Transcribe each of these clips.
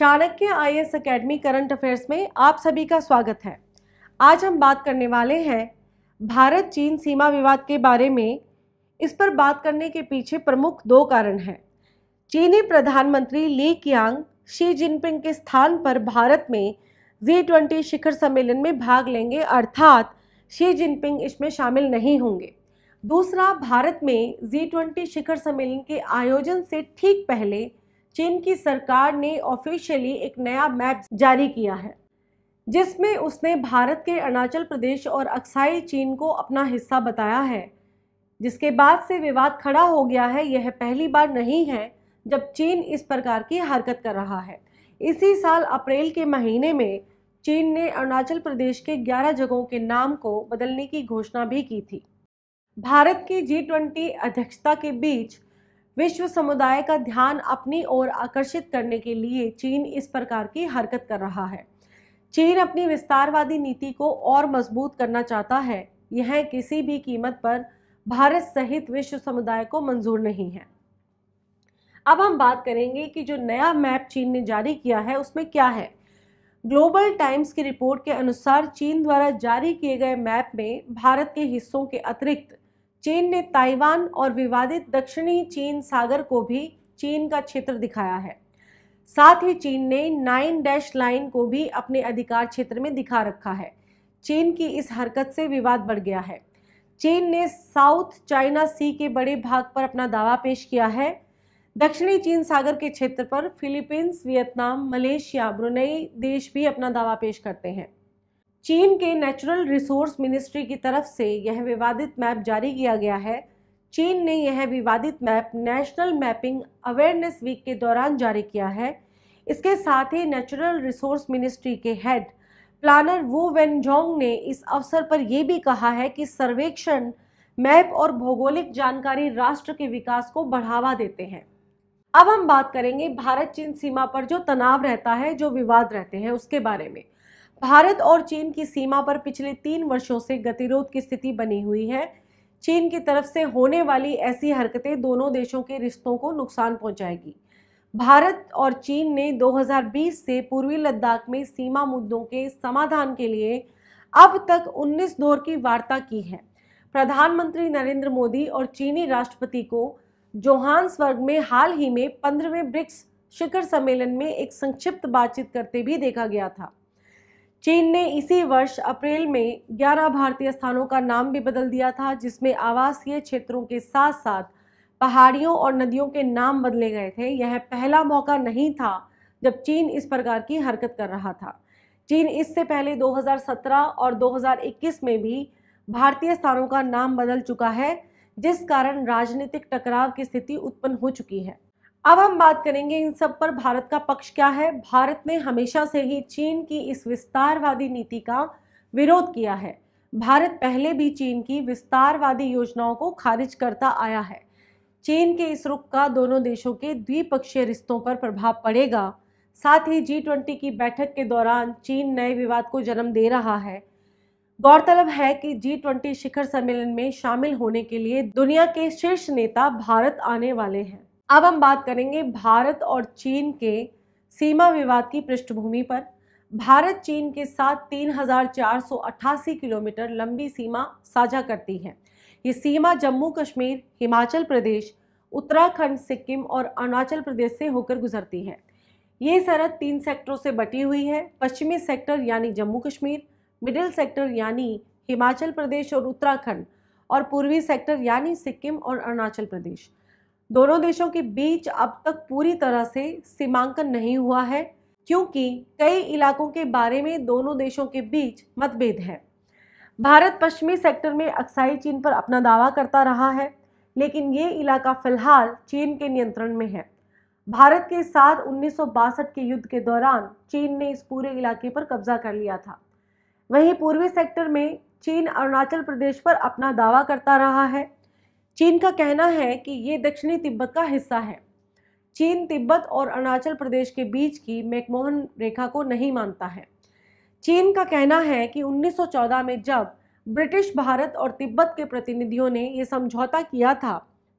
Chanakya I S academy current affairs में आप सभी का स्वागत है आज हम बात करने वाले हैं भारत चीन सीमा विवाद के बारे में इस पर बात करने के पीछे प्रमुख दो कारण हैं चीनी प्रधानमंत्री ली कियांग शी जिनपिंग के स्थान पर भारत में जी ट्वेंटी शिखर सम्मेलन में भाग लेंगे अर्थात शी जिनपिंग इसमें शामिल नहीं होंगे दूसरा भारत में जी ट्वेंटी शिखर सम्मेलन के आयोजन से ठीक पहले चीन की सरकार ने ऑफिशियली एक नया मैप जारी किया है जिसमें उसने भारत के अरुणाचल प्रदेश और अक्साई चीन को अपना हिस्सा बताया है जिसके बाद से विवाद खड़ा हो गया है यह पहली बार नहीं है जब चीन इस प्रकार की हरकत कर रहा है इसी साल अप्रैल के महीने में चीन ने अरुणाचल प्रदेश के 11 जगहों के नाम को बदलने की घोषणा भी की थी भारत की जी ट्वेंटी अध्यक्षता के बीच विश्व समुदाय का ध्यान अपनी ओर आकर्षित करने के लिए चीन इस प्रकार की हरकत कर रहा है चीन अपनी विस्तारवादी नीति को और मजबूत करना चाहता है यह किसी भी कीमत पर भारत सहित विश्व समुदाय को मंजूर नहीं है अब हम बात करेंगे कि जो नया मैप चीन ने जारी किया है उसमें क्या है ग्लोबल टाइम्स की रिपोर्ट के अनुसार चीन द्वारा जारी किए गए मैप में भारत के हिस्सों के अतिरिक्त चीन ने ताइवान और विवादित दक्षिणी चीन सागर को भी चीन का क्षेत्र दिखाया है साथ ही चीन ने नाइन डैश लाइन को भी अपने अधिकार क्षेत्र में दिखा रखा है चीन की इस हरकत से विवाद बढ़ गया है चीन ने साउथ चाइना सी के बड़े भाग पर अपना दावा पेश किया है दक्षिणी चीन सागर के क्षेत्र पर फिलीपींस वियतनाम मलेशिया ब्रुनई देश भी अपना दावा पेश करते हैं चीन के नेचुरल रिसोर्स मिनिस्ट्री की तरफ से यह विवादित मैप जारी किया गया है चीन ने यह विवादित map national mapping awareness week के दौरान जारी किया है इसके साथ ही नेचुरल रिसोर्स मिनिस्ट्री के हेड प्लानर वो वेनजोंग ने इस अवसर पर यह भी कहा है कि सर्वेक्षण मैप और भौगोलिक जानकारी राष्ट्र के विकास को बढ़ावा देते हैं अब हम बात करेंगे भारत चीन सीमा पर जो तनाव रहता है जो विवाद रहते हैं उसके बारे में भारत और चीन की सीमा पर पिछले तीन वर्षों से गतिरोध की स्थिति बनी हुई है चीन की तरफ से होने वाली ऐसी हरकतें दोनों देशों के रिश्तों को नुकसान पहुंचाएगी भारत और चीन ने 2020 से पूर्वी लद्दाख में सीमा मुद्दों के समाधान के लिए अब तक 19 दौर की वार्ता की है प्रधानमंत्री नरेंद्र मोदी और चीनी राष्ट्रपति को जोहान्सवर्ग में हाल ही में पंद्रहवें ब्रिक्स शिखर सम्मेलन में एक संक्षिप्त बातचीत करते भी देखा गया था चीन ने इसी वर्ष अप्रैल में 11 भारतीय स्थानों का नाम भी बदल दिया था जिसमें आवासीय क्षेत्रों के साथ साथ पहाड़ियों और नदियों के नाम बदले गए थे यह पहला मौका नहीं था जब चीन इस प्रकार की हरकत कर रहा था चीन इससे पहले 2017 और 2021 में भी भारतीय स्थानों का नाम बदल चुका है जिस कारण राजनीतिक टकराव की स्थिति उत्पन्न हो चुकी है अब हम बात करेंगे इन सब पर भारत का पक्ष क्या है भारत ने हमेशा से ही चीन की इस विस्तारवादी नीति का विरोध किया है भारत पहले भी चीन की विस्तारवादी योजनाओं को खारिज करता आया है चीन के इस रुख का दोनों देशों के द्विपक्षीय रिश्तों पर प्रभाव पड़ेगा साथ ही जी ट्वेंटी की बैठक के दौरान चीन नए विवाद को जन्म दे रहा है गौरतलब है कि जी ट्वेंटी शिखर सम्मेलन में शामिल होने के लिए दुनिया के शीर्ष नेता भारत आने वाले हैं अब हम बात करेंगे भारत और चीन के सीमा विवाद की पृष्ठभूमि पर भारत चीन के साथ 3,488 किलोमीटर लंबी सीमा साझा करती है ये सीमा जम्मू कश्मीर हिमाचल प्रदेश उत्तराखंड सिक्किम और अरुणाचल प्रदेश से होकर गुजरती है ये सरहद तीन सेक्टरों से बटी हुई है पश्चिमी सेक्टर यानी जम्मू कश्मीर मिडिल सेक्टर यानी हिमाचल प्रदेश और उत्तराखंड और पूर्वी सेक्टर यानी सिक्किम और अरुणाचल प्रदेश दोनों देशों के बीच अब तक पूरी तरह से सीमांकन नहीं हुआ है क्योंकि कई इलाकों के बारे में दोनों देशों के बीच मतभेद है भारत पश्चिमी सेक्टर में अक्साई चीन पर अपना दावा करता रहा है लेकिन ये इलाका फिलहाल चीन के नियंत्रण में है भारत के साथ उन्नीस के युद्ध के दौरान चीन ने इस पूरे इलाके पर कब्जा कर लिया था वहीं पूर्वी सेक्टर में चीन अरुणाचल प्रदेश पर अपना दावा करता रहा है चीन का कहना है कि ये दक्षिणी तिब्बत का हिस्सा है चीन तिब्बत और अरुणाचल प्रदेश के बीच की मैकमोहन रेखा को नहीं मानता है चीन का कहना है कि 1914 में जब ब्रिटिश भारत और तिब्बत के प्रतिनिधियों ने यह समझौता किया था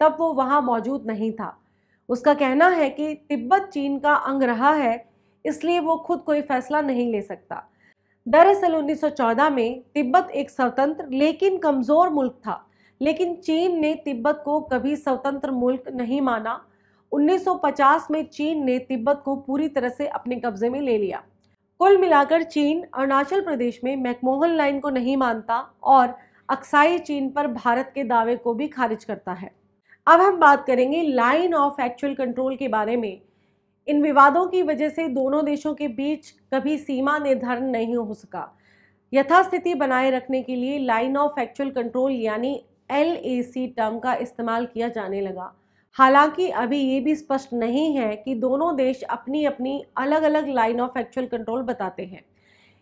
तब वो वहाँ मौजूद नहीं था उसका कहना है कि तिब्बत चीन का अंग रहा है इसलिए वो खुद कोई फैसला नहीं ले सकता दरअसल 1914 में तिब्बत एक स्वतंत्र लेकिन कमज़ोर मुल्क था लेकिन चीन ने तिब्बत को कभी स्वतंत्र मुल्क नहीं माना 1950 में चीन ने तिब्बत को पूरी तरह से अपने कब्जे में ले लिया कुल मिलाकर चीन अरुणाचल प्रदेश में मैकमोहन लाइन को नहीं मानता और अक्साई चीन पर भारत के दावे को भी खारिज करता है अब हम बात करेंगे लाइन ऑफ एक्चुअल कंट्रोल के बारे में इन विवादों की वजह से दोनों देशों के बीच कभी सीमा निर्धारण नहीं हो सका यथास्थिति बनाए रखने के लिए लाइन ऑफ एक्चुअल कंट्रोल यानी एल ए सी टर्म का इस्तेमाल किया जाने लगा हालांकि अभी ये भी स्पष्ट नहीं है कि दोनों देश अपनी अपनी अलग अलग लाइन ऑफ एक्चुअल कंट्रोल बताते हैं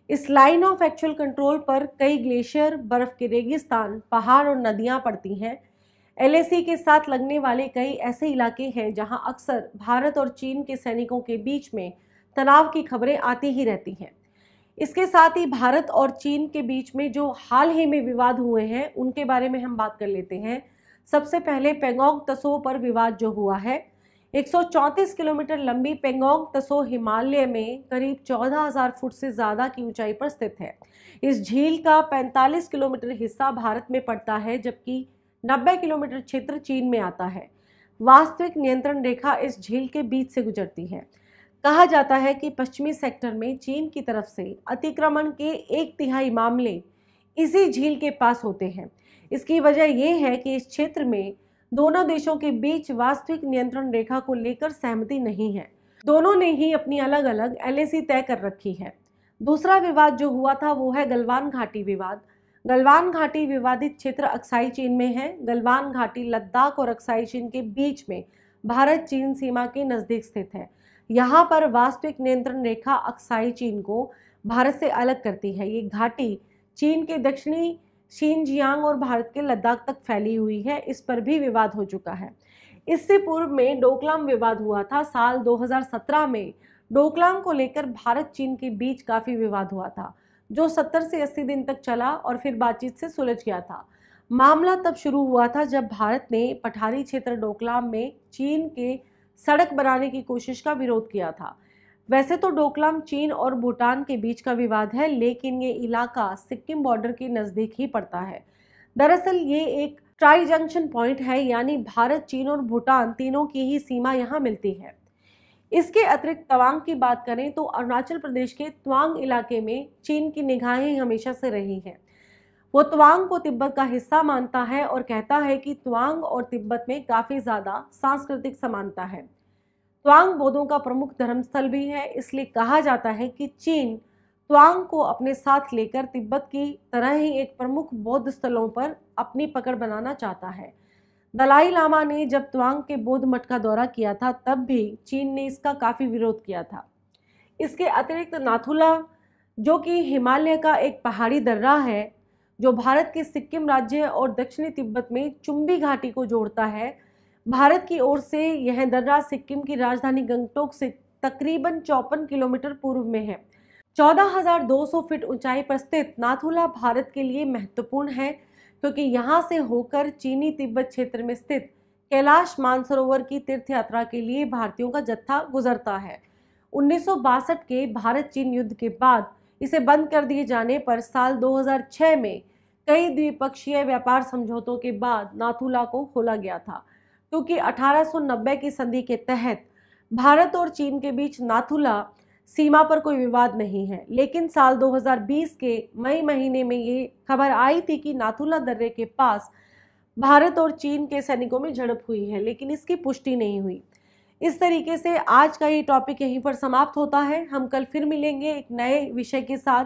इस लाइन ऑफ एक्चुअल कंट्रोल पर कई ग्लेशियर बर्फ़ के रेगिस्तान पहाड़ और नदियाँ पड़ती हैं एल के साथ लगने वाले कई ऐसे इलाके हैं जहां अक्सर भारत और चीन के सैनिकों के बीच में तनाव की खबरें आती ही रहती हैं इसके साथ ही भारत और चीन के बीच में जो हाल ही में विवाद हुए हैं उनके बारे में हम बात कर लेते हैं सबसे पहले पेंगोंग तसो पर विवाद जो हुआ है 134 किलोमीटर लंबी पेंगोंग तसो हिमालय में करीब 14,000 फुट से ज़्यादा की ऊंचाई पर स्थित है इस झील का 45 किलोमीटर हिस्सा भारत में पड़ता है जबकि 90 किलोमीटर क्षेत्र चीन में आता है वास्तविक नियंत्रण रेखा इस झील के बीच से गुजरती है कहा जाता है कि पश्चिमी सेक्टर में चीन की तरफ से अतिक्रमण के एक तिहाई मामले इसी झील के पास होते हैं इसकी वजह यह है कि इस क्षेत्र में दोनों देशों के बीच वास्तविक नियंत्रण रेखा को लेकर सहमति नहीं है दोनों ने ही अपनी अलग अलग एल तय कर रखी है दूसरा विवाद जो हुआ था वो है गलवान घाटी विवाद गलवान घाटी विवादित क्षेत्र अक्साई चीन में है गलवान घाटी लद्दाख और अक्साई चीन के बीच में भारत चीन सीमा के नज़दीक स्थित है यहाँ पर वास्तविक नियंत्रण रेखा अक्साई चीन को भारत से अलग करती है ये घाटी चीन के दक्षिणी शिनजियांग और भारत के लद्दाख तक फैली हुई है इस पर भी विवाद हो चुका है इससे पूर्व में डोकलाम विवाद हुआ था साल 2017 में डोकलाम को लेकर भारत चीन के बीच काफ़ी विवाद हुआ था जो 70 से 80 दिन तक चला और फिर बातचीत से सुलझ गया था मामला तब शुरू हुआ था जब भारत ने पठारी क्षेत्र डोकलाम में चीन के सड़क बनाने की कोशिश का विरोध किया था वैसे तो डोकलाम चीन और भूटान के बीच का विवाद है लेकिन ये इलाका सिक्किम बॉर्डर के नज़दीक ही पड़ता है दरअसल ये एक ट्राई जंक्शन पॉइंट है यानी भारत चीन और भूटान तीनों की ही सीमा यहाँ मिलती है इसके अतिरिक्त तवांग की बात करें तो अरुणाचल प्रदेश के त्वांग इलाके में चीन की निगाहें हमेशा से रही हैं वो त्वांग को तिब्बत का हिस्सा मानता है और कहता है कि त्वांग और तिब्बत में काफ़ी ज़्यादा सांस्कृतिक समानता है त्वांग बौद्धों का प्रमुख धर्मस्थल भी है इसलिए कहा जाता है कि चीन त्वांग को अपने साथ लेकर तिब्बत की तरह ही एक प्रमुख बौद्ध स्थलों पर अपनी पकड़ बनाना चाहता है दलाई लामा ने जब त्वांग के बौद्ध मठ का दौरा किया था तब भी चीन ने इसका काफ़ी विरोध किया था इसके अतिरिक्त नाथुला जो कि हिमालय का एक पहाड़ी दर्रा है जो भारत के सिक्किम राज्य और दक्षिणी तिब्बत में चुंबी घाटी को जोड़ता है भारत की ओर से यह दर्रा सिक्किम की राजधानी गंगटोक से तकरीबन चौपन किलोमीटर पूर्व में है 14,200 फीट ऊंचाई पर स्थित नाथुला भारत के लिए महत्वपूर्ण है क्योंकि यहाँ से होकर चीनी तिब्बत क्षेत्र में स्थित कैलाश मानसरोवर की तीर्थ यात्रा के लिए भारतीयों का जत्था गुजरता है उन्नीस के भारत चीन युद्ध के बाद इसे बंद कर दिए जाने पर साल 2006 में कई द्विपक्षीय व्यापार समझौतों के बाद नाथुला को खोला गया था क्योंकि 1890 की संधि के तहत भारत और चीन के बीच नाथुला सीमा पर कोई विवाद नहीं है लेकिन साल 2020 के मई महीने में ये खबर आई थी कि नाथुला दर्रे के पास भारत और चीन के सैनिकों में झड़प हुई है लेकिन इसकी पुष्टि नहीं हुई इस तरीके से आज का ये टॉपिक यहीं पर समाप्त होता है हम कल फिर मिलेंगे एक नए विषय के साथ